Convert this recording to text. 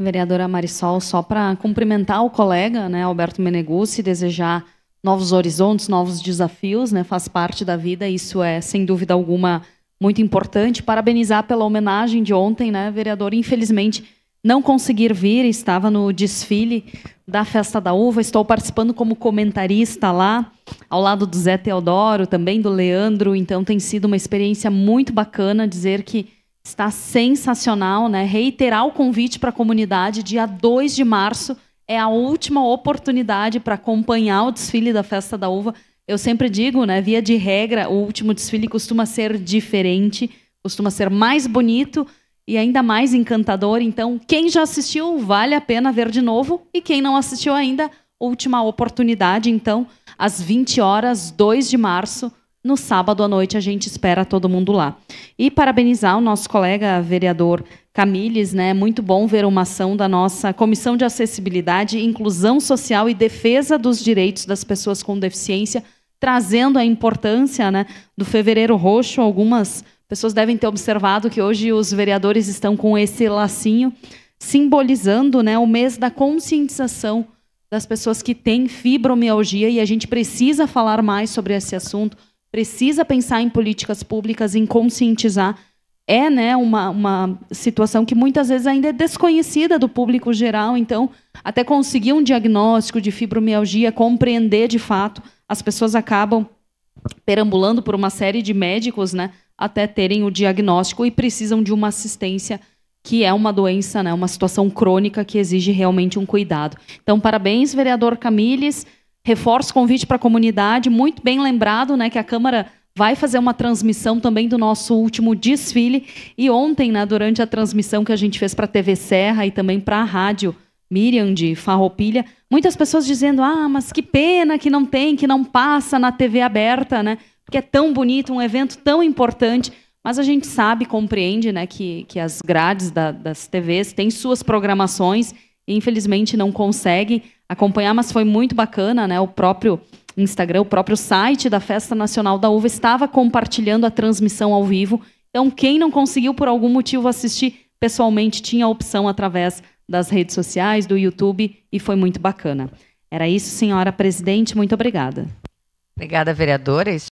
vereadora Marisol, só para cumprimentar o colega, né, Alberto Meneguzzi, desejar novos horizontes, novos desafios, né, faz parte da vida, isso é, sem dúvida alguma, muito importante. Parabenizar pela homenagem de ontem, né, vereador, infelizmente não conseguir vir, estava no desfile da Festa da Uva, estou participando como comentarista lá, ao lado do Zé Teodoro, também do Leandro, então tem sido uma experiência muito bacana dizer que está sensacional, né? Reiterar o convite para a comunidade, dia 2 de março é a última oportunidade para acompanhar o desfile da Festa da Uva. Eu sempre digo, né, via de regra, o último desfile costuma ser diferente, costuma ser mais bonito e ainda mais encantador. Então, quem já assistiu, vale a pena ver de novo, e quem não assistiu ainda, última oportunidade, então, às 20 horas, 2 de março, no sábado à noite a gente espera todo mundo lá. E parabenizar o nosso colega vereador Camilles, né? Muito bom ver uma ação da nossa Comissão de Acessibilidade, Inclusão Social e Defesa dos Direitos das Pessoas com Deficiência, trazendo a importância, né, do Fevereiro Roxo. Algumas pessoas devem ter observado que hoje os vereadores estão com esse lacinho simbolizando, né, o mês da conscientização das pessoas que têm fibromialgia e a gente precisa falar mais sobre esse assunto precisa pensar em políticas públicas, em conscientizar. É né, uma, uma situação que muitas vezes ainda é desconhecida do público geral, então, até conseguir um diagnóstico de fibromialgia, compreender de fato, as pessoas acabam perambulando por uma série de médicos né, até terem o diagnóstico e precisam de uma assistência que é uma doença, né, uma situação crônica que exige realmente um cuidado. Então, parabéns, vereador Camilles reforço o convite para a comunidade, muito bem lembrado, né, que a Câmara vai fazer uma transmissão também do nosso último desfile e ontem, né, durante a transmissão que a gente fez para a TV Serra e também para a rádio Miriam de Farroupilha, muitas pessoas dizendo: "Ah, mas que pena que não tem, que não passa na TV aberta, né? Porque é tão bonito, um evento tão importante". Mas a gente sabe, compreende, né, que, que as grades da, das TVs têm suas programações e infelizmente não conseguem acompanhar, mas foi muito bacana, né? O próprio Instagram, o próprio site da Festa Nacional da Uva estava compartilhando a transmissão ao vivo. Então, quem não conseguiu por algum motivo assistir pessoalmente tinha a opção através das redes sociais, do YouTube, e foi muito bacana. Era isso, senhora presidente. Muito obrigada. Obrigada, vereadora.